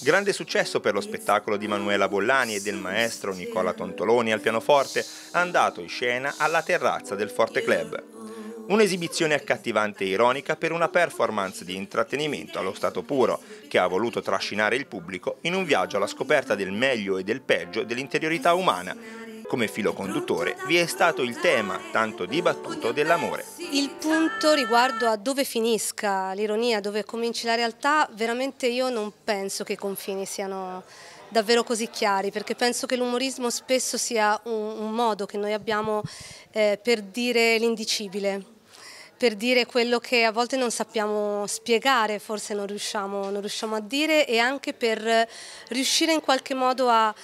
Grande successo per lo spettacolo di Manuela Bollani e del maestro Nicola Tontoloni al pianoforte, andato in scena alla terrazza del Forte Club. Un'esibizione accattivante e ironica per una performance di intrattenimento allo stato puro, che ha voluto trascinare il pubblico in un viaggio alla scoperta del meglio e del peggio dell'interiorità umana. Come filo conduttore vi è stato il tema, tanto dibattuto, dell'amore. Il punto riguardo a dove finisca l'ironia, dove cominci la realtà, veramente io non penso che i confini siano davvero così chiari, perché penso che l'umorismo spesso sia un, un, modo che noi abbiamo eh, per dire l'indicibile, per dire quello che a volte non sappiamo spiegare, forse non riusciamo, non riusciamo a dire, e anche per riuscire in qualche modo a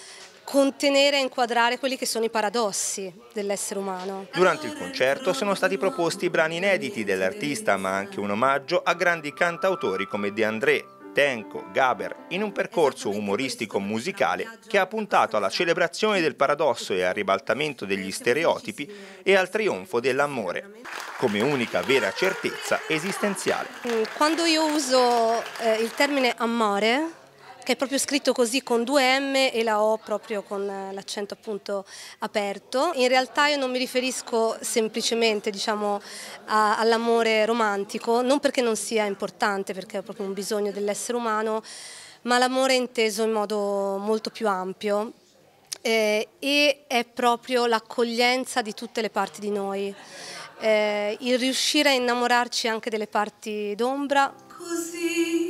contenere e inquadrare quelli che sono i paradossi dell'essere umano. Durante il concerto sono stati proposti brani inediti dell'artista, ma anche un omaggio a grandi cantautori come De André, Tenco, Gaber, in un percorso umoristico-musicale che ha puntato alla celebrazione del paradosso e al ribaltamento degli stereotipi e al trionfo dell'amore, come unica vera certezza esistenziale. Quando io uso eh, il termine amore, che è proprio scritto così con due M e la O proprio con eh, l'accento appunto aperto. In realtà io non mi riferisco semplicemente diciamo, all'amore romantico, non perché non sia importante, perché è proprio un bisogno dell'essere umano, ma l'amore è inteso in modo molto più ampio eh, e è proprio l'accoglienza di tutte le parti di noi. Eh, il riuscire a innamorarci anche delle parti d'ombra. Così